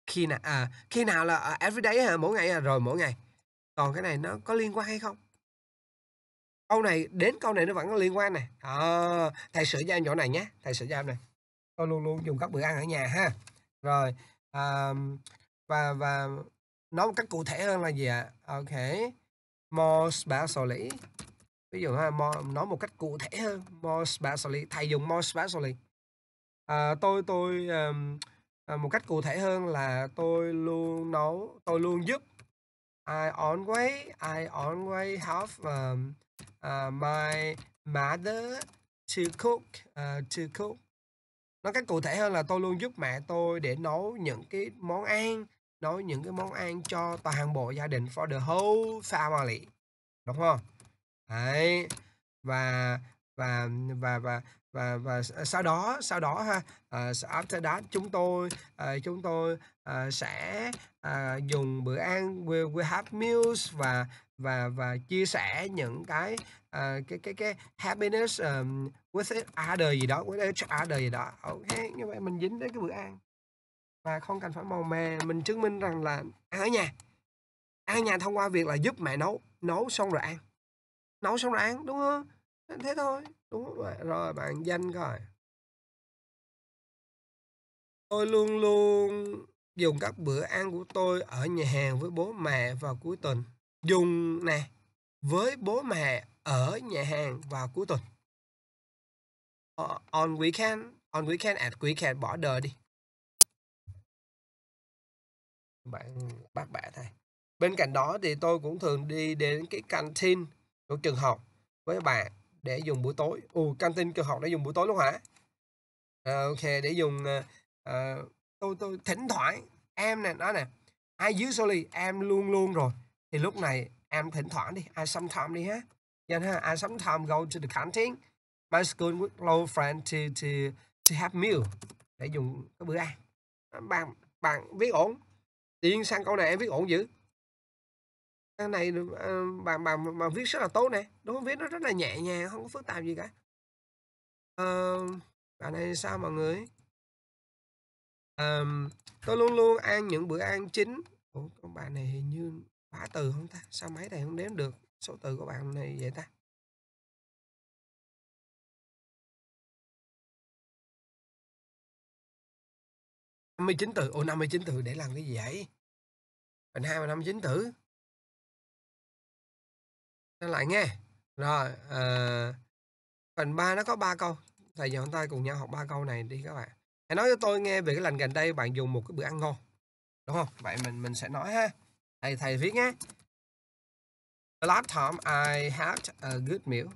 khi nào à, khi nào là à, everyday hả mỗi ngày à, rồi mỗi ngày còn cái này nó có liên quan hay không câu này đến câu này nó vẫn có liên quan này à, ờ, thầy sửa cho em chỗ này nhé thầy sửa cho em này tôi luôn luôn dùng các bữa ăn ở nhà ha rồi à, và và nói một cách cụ thể hơn là gì ạ à? ok more sparsely ví dụ ha more, nói một cách cụ thể hơn more sparsely thầy dùng more sparsely à, tôi tôi um, một cách cụ thể hơn là tôi luôn nấu tôi luôn giúp I always I always help um, uh, my mother to cook uh, to cook nói cách cụ thể hơn là tôi luôn giúp mẹ tôi để nấu những cái món ăn nấu những cái món ăn cho toàn bộ gia đình for the whole family đúng không đấy và và và và và và sau đó sau đó ha uh, after that chúng tôi uh, chúng tôi uh, sẽ uh, dùng bữa ăn we, we have meals và và và chia sẻ những cái uh, cái cái cái happiness um, with it other à gì đó with it other à gì đó ok như vậy mình dính đến cái bữa ăn và không cần phải màu mè mình chứng minh rằng là ăn à, ở nhà ăn ở nhà thông qua việc là giúp mẹ nấu nấu xong rồi ăn nấu xong rồi ăn đúng không thế thôi đúng không? rồi bạn danh coi tôi luôn luôn dùng các bữa ăn của tôi ở nhà hàng với bố mẹ vào cuối tuần dùng nè với bố mẹ ở nhà hàng vào cuối tuần ờ, on weekend on weekend at weekend bỏ đời đi bạn bác bạ thầy bên cạnh đó thì tôi cũng thường đi đến cái canteen của trường học với bạn để dùng buổi tối ù canteen trường học để dùng buổi tối luôn hả à, ok để dùng à, tôi tôi thỉnh thoảng em nè nói nè I usually em luôn luôn rồi thì lúc này em thỉnh thoảng đi I sometime đi ha Yan dạ ha, I sometimes go to the canteen. My school with low friend to to to have meal. Để dùng cái bữa ăn. Bạn bạn viết ổn. Tự sang câu này em viết ổn dữ. Cái này ờ, bạn bạn bạn viết rất là tốt này, đúng không? Viết nó rất là nhẹ nhàng, không có phức tạp gì cả. Uh, bạn này sao mọi người? Um, tôi luôn luôn ăn những bữa ăn chính Ủa, con bạn này hình như bả từ không ta sao máy này không đếm được số từ của bạn này vậy ta năm mươi chín từ ô năm mươi chín từ để làm cái gì vậy phần hai mà năm chín từ nó lại nghe rồi à, phần 3 nó có ba câu thầy giờ chúng ta cùng nhau học ba câu này đi các bạn hãy nói cho tôi nghe về cái lần gần đây bạn dùng một cái bữa ăn ngon đúng không vậy mình mình sẽ nói ha thầy thầy viết nhé The last time I had a good meal.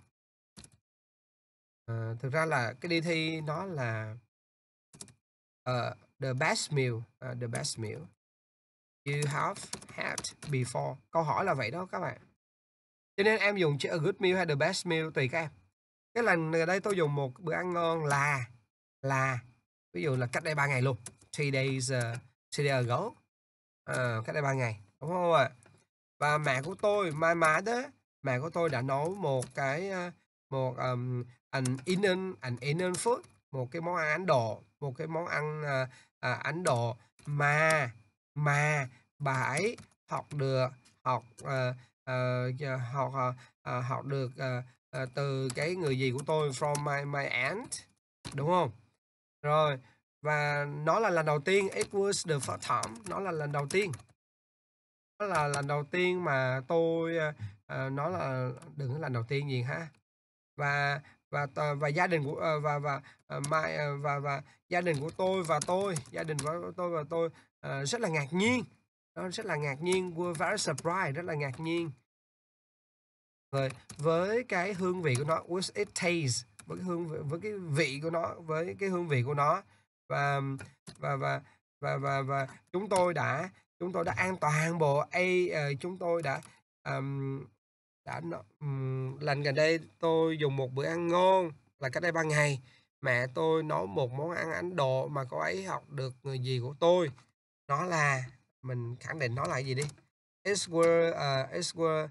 Uh, thực ra là cái đi thi nó là uh, the best meal, uh, the best meal you have had before. Câu hỏi là vậy đó các bạn. Cho nên em dùng chữ a good meal hay the best meal tùy các em. Cái lần ở đây tôi dùng một bữa ăn ngon là là ví dụ là cách đây 3 ngày luôn. Three days uh, three days ago. Uh, cách đây 3 ngày. Đúng không ạ? À? và mẹ của tôi my đó mẹ của tôi đã nấu một cái một um, an Indian an Indian food một cái món ăn Ấn Độ một cái món ăn uh, uh, Ấn Độ mà mà bà ấy học được học uh, học uh, học được uh, từ cái người gì của tôi from my my aunt đúng không rồi và nó là lần đầu tiên it was the first time nó là lần đầu tiên đó là lần đầu tiên mà tôi uh, nói là đừng là lần đầu tiên gì ha và và và gia đình của ờ, và và mai và, và và gia đình của tôi và tôi gia đình của tôi và tôi uh, rất là ngạc nhiên nó rất là ngạc nhiên were very surprised rất là ngạc nhiên rồi với cái hương vị của nó with it taste với cái hương với cái vị của nó với cái hương vị của nó và và và và và, và chúng tôi đã chúng tôi đã an toàn bộ a uh, chúng tôi đã um, đã um, lần gần đây tôi dùng một bữa ăn ngon là cách đây ba ngày mẹ tôi nấu một món ăn Ấn Độ mà cô ấy học được người gì của tôi nó là mình khẳng định nó là gì đi it's were uh, ờ, it's were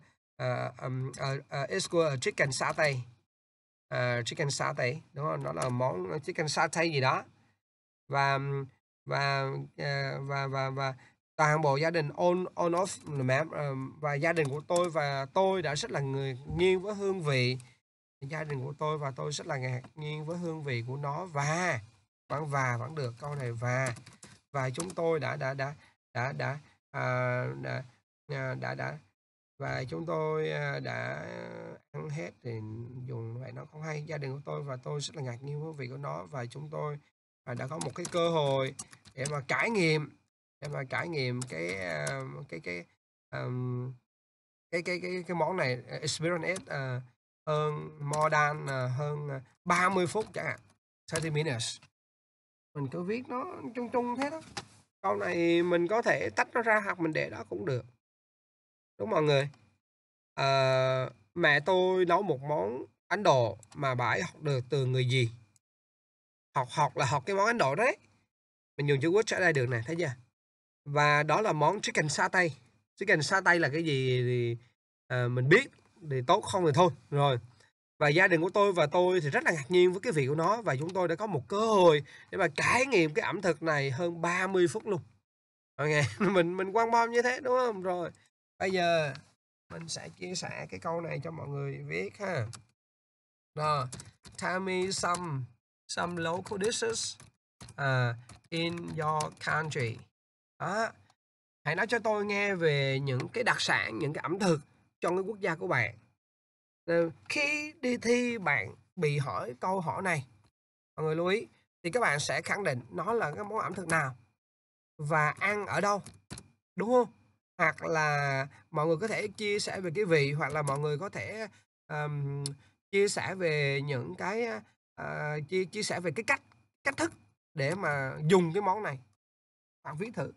uh, um, uh, uh, it's were ờ, chicken satay uh, chicken satay đúng không nó là món chicken satay gì đó và và và và và, và toàn bộ gia đình on onos mẹ và gia đình của tôi và tôi đã rất là người nghiêng với hương vị gia đình của tôi và tôi rất là ngạc nhiên với hương vị của nó và vẫn và vẫn được câu này và và chúng tôi đã đã đã đã đã à, đã, đã, ờ, đã đã và chúng tôi ờ, đã ăn hết thì dùng vậy nó không hay gia đình của tôi và tôi rất là ngạc nhiên với hương vị của nó và chúng tôi à, đã có một cái cơ hội để mà trải nghiệm để mà trải nghiệm cái ờ, cái cái um, cái cái cái cái món này ờ, experience uh, hơn more than uh, hơn 30 phút chẳng hạn 30 minutes mình cứ viết nó chung chung thế đó câu này mình có thể tách nó ra hoặc mình để đó cũng được đúng mọi người à, mẹ tôi nấu một món ấn độ mà bà ấy học được từ người gì học học là học cái món ấn độ đấy mình dùng chữ word sẽ đây được này thấy chưa và đó là món chicken satay, chicken satay là cái gì thì à, mình biết thì tốt không thì thôi rồi và gia đình của tôi và tôi thì rất là ngạc nhiên với cái vị của nó và chúng tôi đã có một cơ hội để mà trải nghiệm cái ẩm thực này hơn 30 phút luôn ok mình mình quan bom như thế đúng không rồi bây giờ mình sẽ chia sẻ cái câu này cho mọi người viết ha rồi tell me some some local dishes uh, in your country đó hãy nói cho tôi nghe về những cái đặc sản những cái ẩm thực trong cái quốc gia của bạn ờ, khi đi thi bạn bị hỏi câu hỏi này mọi người lưu ý thì các bạn sẽ khẳng định nó là cái món ẩm thực nào và ăn ở đâu đúng không hoặc là mọi người có thể chia sẻ về cái vị hoặc là mọi người có thể um, chia sẻ về những cái uh, chia chia sẻ về cái cách cách thức để mà dùng cái món này bạn viết thử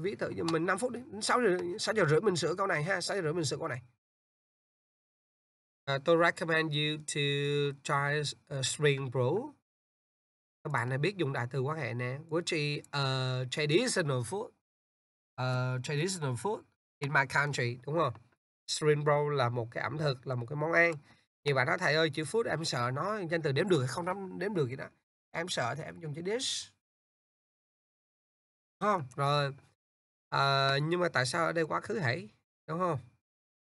ví thử cho mình 5 phút đi 6 giờ 6 giờ rưỡi mình sửa câu này ha 6 giờ rưỡi mình sửa câu này uh, tôi recommend you to try ờ, Spring Pro các bạn này biết dùng đại từ quan hệ nè which is a ờ, traditional food a ờ, traditional food in my country đúng không Spring Pro là một cái ẩm thực là một cái món ăn nhiều bạn nói thầy ơi chữ food em sợ nó danh từ đếm được không nắm đếm được gì đó em sợ thì em dùng chữ dish không rồi Ờ, nhưng mà tại sao ở đây quá khứ hãy đúng không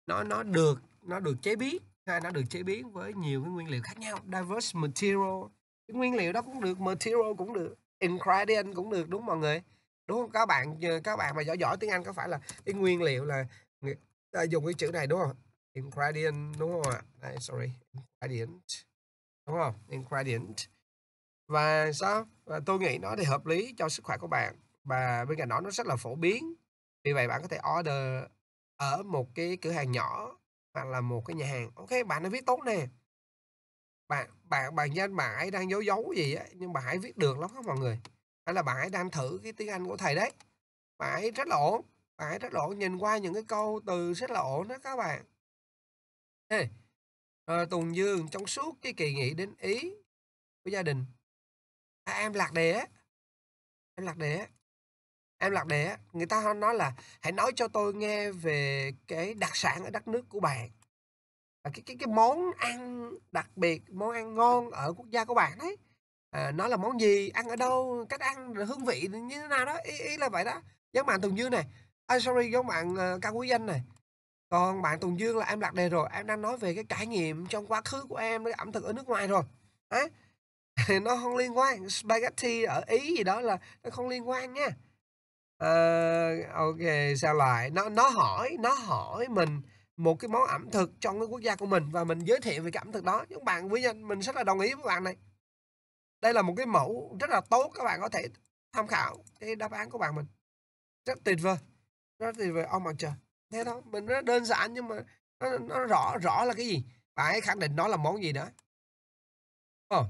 nó nó được nó được chế biến hay nó được chế biến với nhiều cái nguyên liệu khác nhau diverse material cái nguyên liệu đó cũng được material cũng được ingredient cũng được đúng mọi người đúng không các bạn ờ, các bạn mà giỏi giỏi tiếng Anh có phải là cái nguyên liệu là ta à, dùng cái chữ này đúng không ingredient đúng không ạ sorry ingredient đúng không ingredient và sao và tôi nghĩ nó thì hợp lý cho sức khỏe của bạn và bên cạnh đó nó rất là phổ biến vì vậy bạn có thể order ở một cái cửa hàng nhỏ hoặc là một cái nhà hàng ok bạn đã viết tốt nè bạn bạn bạn danh bạn ấy đang giấu giấu gì á nhưng bạn hãy viết được lắm các mọi người hay là bạn ấy đang thử cái tiếng anh của thầy đấy bạn ấy rất là ổn bạn ấy rất là ổn nhìn qua những cái câu từ rất là ổn đó các bạn hey, à, ờ, Tùng Dương trong suốt cái kỳ nghỉ đến Ý của gia đình à, em lạc đề em lạc đề em lạc đề người ta nói là hãy nói cho tôi nghe về cái đặc sản ở đất nước của bạn cái cái cái món ăn đặc biệt món ăn ngon ở quốc gia của bạn đấy à, nó là món gì ăn ở đâu cách ăn hương vị như thế nào đó ý, ý là vậy đó giống bạn Tùng Dương này à, sorry giống bạn ờ, Cao Quý Danh này còn bạn Tùng Dương là em lạc đề rồi em đang nói về cái trải nghiệm trong quá khứ của em với ẩm thực ở nước ngoài rồi đấy nó không liên quan spaghetti ở ý gì đó là nó không liên quan nha Ờ, ok sao lại nó nó hỏi nó hỏi mình một cái món ẩm thực trong cái quốc gia của mình và mình giới thiệu về cái ẩm thực đó những bạn với mình rất là đồng ý với bạn này đây là một cái mẫu rất là tốt các bạn có thể tham khảo cái đáp án của bạn mình rất tuyệt vời rất tuyệt vời ông mặt trời thế thôi mình rất đơn giản nhưng mà nó, nó rõ rõ là cái gì bạn ấy khẳng định nó là món gì nữa oh, ờ,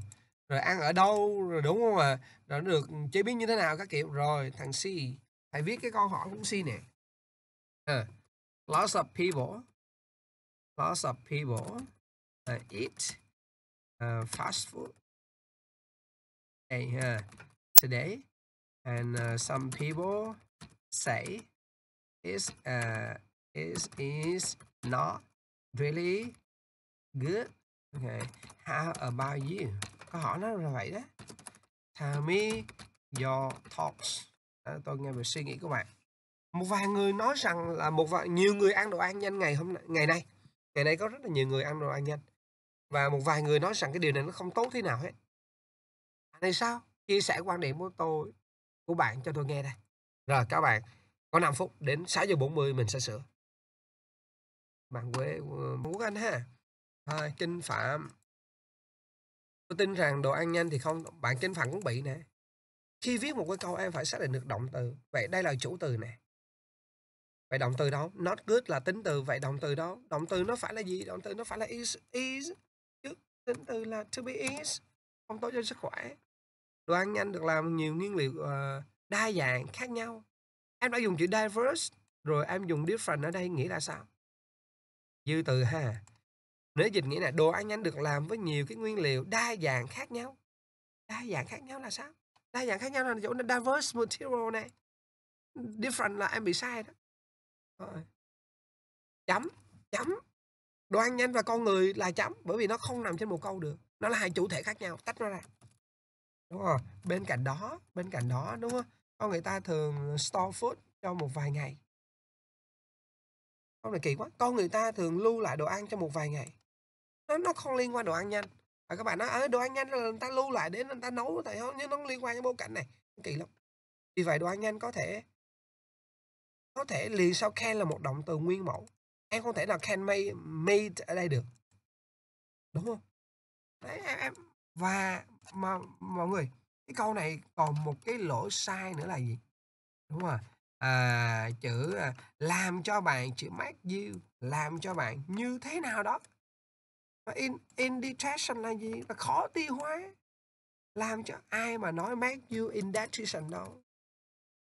rồi ăn ở đâu rồi đúng không ạ à? rồi nó được chế biến như thế nào các kiểu rồi thằng si hãy viết cái câu hỏi cũng xin nè. À, lots of people, lots of people uh, eat uh, fast food today, uh, today, and uh, some people say it's uh, it is not really good. Okay, how about you? Câu hỏi nó là vậy đó. Tell me your thoughts à, tôi nghe về suy nghĩ của bạn một vài người nói rằng là một vài nhiều người ăn đồ ăn nhanh ngày hôm nay ngày nay ngày nay có rất là nhiều người ăn đồ ăn nhanh và một vài người nói rằng cái điều này nó không tốt thế nào hết à, này sao chia sẻ quan điểm của tôi của bạn cho tôi nghe đây rồi các bạn có 5 phút đến 6 giờ 40 mình sẽ sửa bạn quê ờ, muốn anh ha thôi chinh phạm tôi tin rằng đồ ăn nhanh thì không bạn chinh phạm cũng bị nè khi viết một cái câu em phải xác định được động từ vậy đây là chủ từ nè vậy động từ đó not good là tính từ vậy động từ đó động từ nó phải là gì động từ nó phải là is is chứ tính từ là to be is không tốt cho sức khỏe đồ ăn nhanh được làm nhiều nguyên liệu uh, đa dạng khác nhau em đã dùng chữ diverse rồi em dùng different ở đây nghĩa là sao dư từ ha nếu dịch nghĩa là đồ ăn nhanh được làm với nhiều cái nguyên liệu đa dạng khác nhau đa dạng khác nhau là sao đa dạng khác nhau là chỗ diverse material này different là em bị sai đó rồi. Ờ. chấm chấm đồ ăn nhanh và con người là chấm bởi vì nó không nằm trên một câu được nó là hai chủ thể khác nhau tách nó ra đúng không bên cạnh đó bên cạnh đó đúng không con người ta thường store food cho một vài ngày không là kỳ quá con người ta thường lưu lại đồ ăn cho một vài ngày nó nó không liên quan đồ ăn nhanh và các bạn nói ở ờ, đồ ăn nhanh là người ta lưu lại đến người ta nấu tại không nhưng nó liên quan đến bối cảnh này kỳ lắm vì vậy đồ ăn nhanh có thể có thể liền sau can là một động từ nguyên mẫu em không thể nào can made made ở đây được đúng không đấy em, và mà mọi người cái câu này còn một cái lỗi sai nữa là gì đúng không à, chữ à, làm cho bạn chữ make you làm cho bạn như thế nào đó mà in, indigestion là gì là khó tiêu hóa làm cho ai mà nói make you indigestion đâu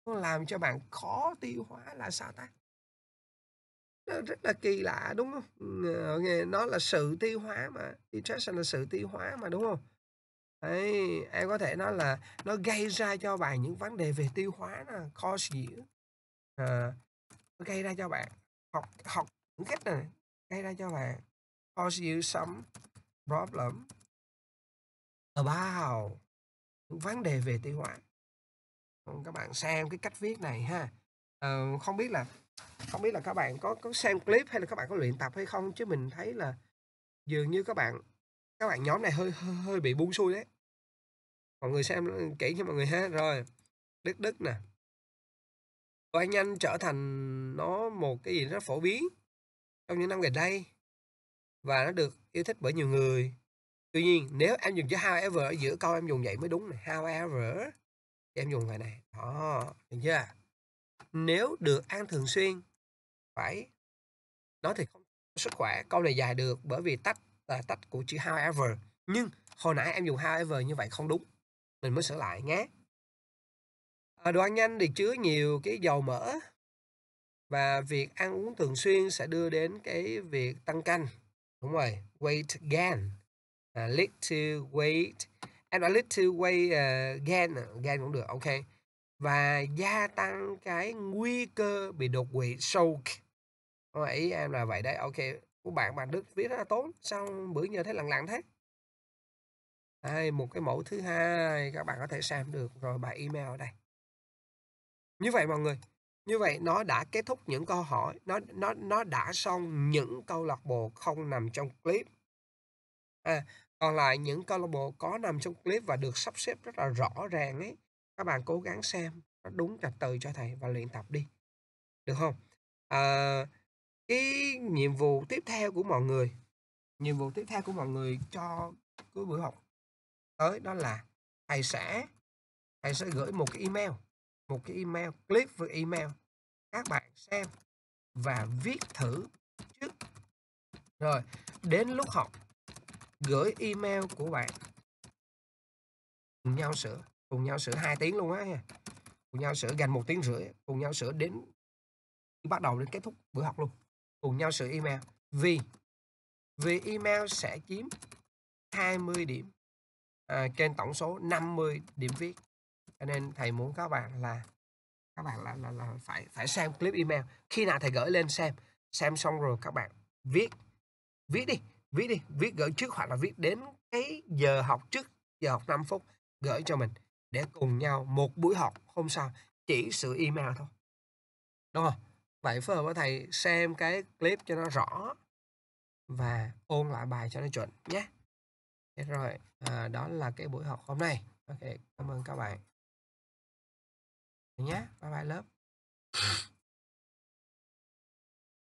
nó làm cho bạn khó tiêu hóa là sao ta nó rất là kỳ lạ đúng không nó là sự tiêu hóa mà indigestion là sự tiêu hóa mà đúng không Đấy, em có thể nói là nó gây ra cho bạn những vấn đề về tiêu hóa nè khó xỉu à, gây ra cho bạn học học những cách này gây ra cho bạn cause you some problem about vấn đề về tiêu hóa các bạn xem cái cách viết này ha à, không biết là không biết là các bạn có có xem clip hay là các bạn có luyện tập hay không chứ mình thấy là dường như các bạn các bạn nhóm này hơi hơi, hơi bị buông xuôi đấy mọi người xem kỹ cho mọi người ha rồi đức đức nè tiếng Anh trở thành nó một cái gì rất phổ biến trong những năm gần đây và nó được yêu thích bởi nhiều người tuy nhiên nếu em dùng chữ however ở giữa câu em dùng vậy mới đúng này however thì em dùng vậy này đó được chưa nếu được ăn thường xuyên phải nói thì không sức khỏe câu này dài được bởi vì tách là tách của chữ however nhưng hồi nãy em dùng however như vậy không đúng mình mới sửa lại nhé à, đồ ăn nhanh thì chứa nhiều cái dầu mỡ và việc ăn uống thường xuyên sẽ đưa đến cái việc tăng cân đúng rồi weight gain uh, à, lead to weight and lead to weight uh, ờ, gain à, gain cũng được ok và gia tăng cái nguy cơ bị đột quỵ stroke đúng ý em là vậy đấy ok của bạn bạn đức viết rất là tốt sao bữa giờ thấy lằng lặng thế đây, một cái mẫu thứ hai các bạn có thể xem được rồi bài email ở đây như vậy mọi người như vậy nó đã kết thúc những câu hỏi, nó nó nó đã xong những câu lạc bộ không nằm trong clip. À, còn lại những câu lạc bộ có nằm trong clip và được sắp xếp rất là rõ ràng ấy, các bạn cố gắng xem nó đúng trật tự cho thầy và luyện tập đi. Được không? À, cái nhiệm vụ tiếp theo của mọi người, nhiệm vụ tiếp theo của mọi người cho cuối buổi học tới đó là thầy sẽ thầy sẽ gửi một cái email một cái email clip với email các bạn xem và viết thử trước rồi đến lúc học gửi email của bạn cùng nhau sửa cùng nhau sửa hai tiếng luôn á cùng nhau sửa gần một tiếng rưỡi cùng nhau sửa đến bắt đầu đến kết thúc bữa học luôn cùng nhau sửa email vì vì email sẽ chiếm 20 điểm à, trên tổng số 50 điểm viết cho nên thầy muốn các bạn là các bạn là, là, là phải phải xem clip email khi nào thầy gửi lên xem xem xong rồi các bạn viết viết đi viết đi viết gửi trước hoặc là viết đến cái giờ học trước giờ học 5 phút gửi cho mình để cùng nhau một buổi học hôm sau chỉ sự email thôi đúng không vậy phối hợp với thầy xem cái clip cho nó rõ và ôn lại bài cho nó chuẩn nhé Thế rồi à, đó là cái buổi học hôm nay ok cảm ơn các bạn nhé bye bye lớp